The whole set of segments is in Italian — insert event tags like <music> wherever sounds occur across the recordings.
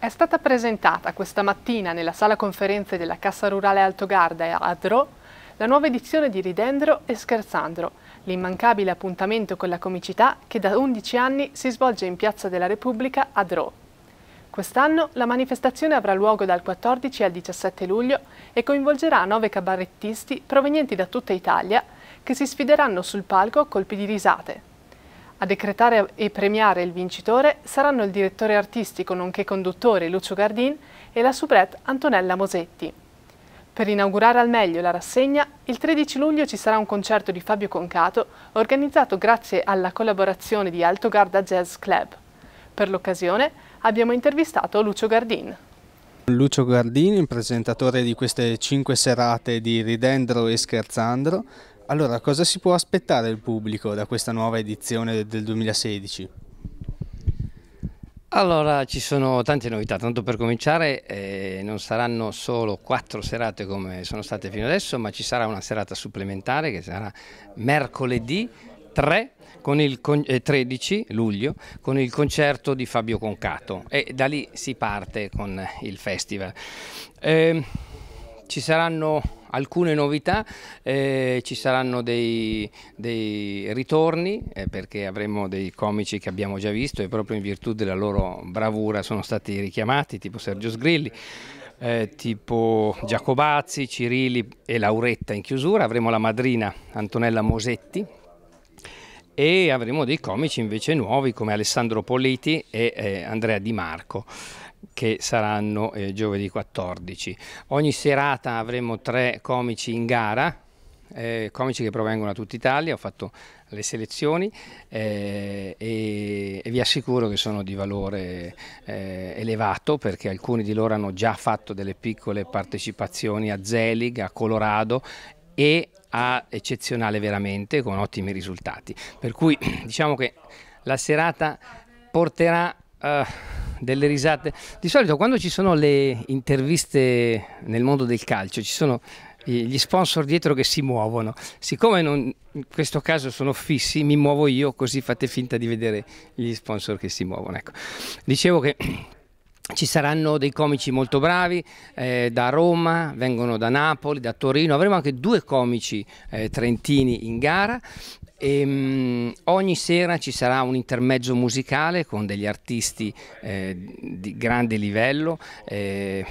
È stata presentata questa mattina nella sala conferenze della Cassa Rurale Alto Altogarda a Adro la nuova edizione di Ridendro e Scherzandro, l'immancabile appuntamento con la comicità che da 11 anni si svolge in Piazza della Repubblica a Dro. Quest'anno la manifestazione avrà luogo dal 14 al 17 luglio e coinvolgerà nove cabarettisti provenienti da tutta Italia che si sfideranno sul palco a colpi di risate, a decretare e premiare il vincitore saranno il direttore artistico nonché conduttore Lucio Gardin e la soubrette Antonella Mosetti. Per inaugurare al meglio la rassegna, il 13 luglio ci sarà un concerto di Fabio Concato organizzato grazie alla collaborazione di Alto Garda Jazz Club. Per l'occasione abbiamo intervistato Lucio Gardin. Lucio Gardini, presentatore di queste cinque serate di Ridendro e Scherzandro, allora, cosa si può aspettare il pubblico da questa nuova edizione del 2016? Allora, ci sono tante novità, tanto per cominciare eh, non saranno solo quattro serate come sono state fino adesso, ma ci sarà una serata supplementare che sarà mercoledì 3 con il, eh, 13 luglio con il concerto di Fabio Concato e da lì si parte con il festival. Eh, ci saranno alcune novità, eh, ci saranno dei, dei ritorni eh, perché avremo dei comici che abbiamo già visto e proprio in virtù della loro bravura sono stati richiamati, tipo Sergio Sgrilli. Eh, tipo Giacobazzi, Cirilli e Lauretta in chiusura, avremo la madrina Antonella Mosetti e avremo dei comici invece nuovi come Alessandro Politi e eh, Andrea Di Marco che saranno eh, giovedì 14. Ogni serata avremo tre comici in gara, eh, comici che provengono da tutta Italia, ho fatto le selezioni eh, e, e, vi assicuro che sono di valore eh, elevato perché alcuni di loro hanno già fatto delle piccole partecipazioni a Zelig, a Colorado e a eccezionale veramente con ottimi risultati. Per cui <clears throat> diciamo che la serata porterà uh, delle risate. Di solito quando ci sono le interviste nel mondo del calcio ci sono gli sponsor dietro che si muovono. Siccome non, in questo caso sono fissi, mi muovo io così fate finta di vedere gli sponsor che si muovono. Ecco. Dicevo che <clears throat> Ci saranno dei comici molto bravi eh, da Roma, vengono da Napoli, da Torino, avremo anche due comici eh, trentini in gara. E, ehm, mh, ogni sera ci sarà un intermezzo musicale con degli artisti eh, di grande livello. Eh,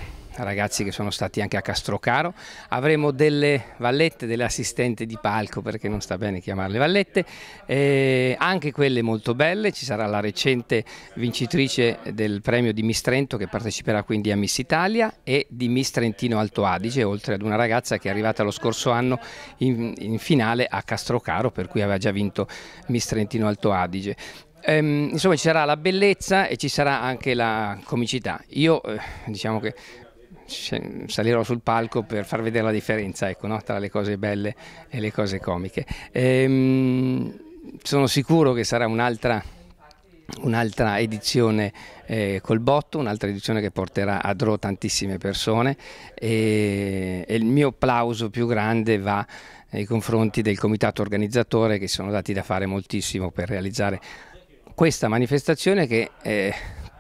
ragazzi che sono stati anche a Castrocaro, avremo delle vallette, delle assistenti di palco perché non sta bene chiamarle vallette, eh, anche quelle molto belle, ci sarà la recente vincitrice del premio di Miss Trento che parteciperà quindi a Miss Italia e di Miss Trentino Alto Adige, oltre ad una ragazza che è arrivata lo scorso anno in, in finale a Castrocaro per cui aveva già vinto Miss Trentino Alto Adige ehm, insomma ci sarà la bellezza e ci sarà anche la comicità. Io eh, diciamo che salirò sul palco per far vedere la differenza ecco, no? tra le cose belle e le cose comiche. Ehm, sono sicuro che sarà un'altra un'altra edizione eh, col botto, un'altra edizione che porterà a Dro tantissime persone e, e il mio applauso più grande va nei confronti del comitato organizzatore che si sono dati da fare moltissimo per realizzare questa manifestazione che eh,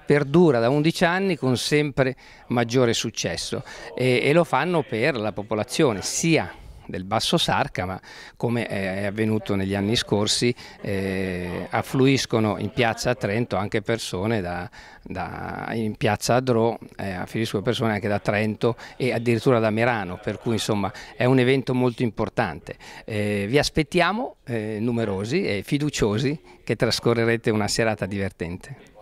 perdura da 11 anni con sempre maggiore successo e, e lo fanno per la popolazione sia del Basso Sarca, ma come eh, è avvenuto negli anni scorsi eh, affluiscono in piazza a Trento anche persone da, da in piazza Adro eh, affluiscono persone anche da Trento e addirittura da Merano, per cui insomma è un evento molto importante. Eh, vi aspettiamo eh, numerosi e fiduciosi che trascorrerete una serata divertente.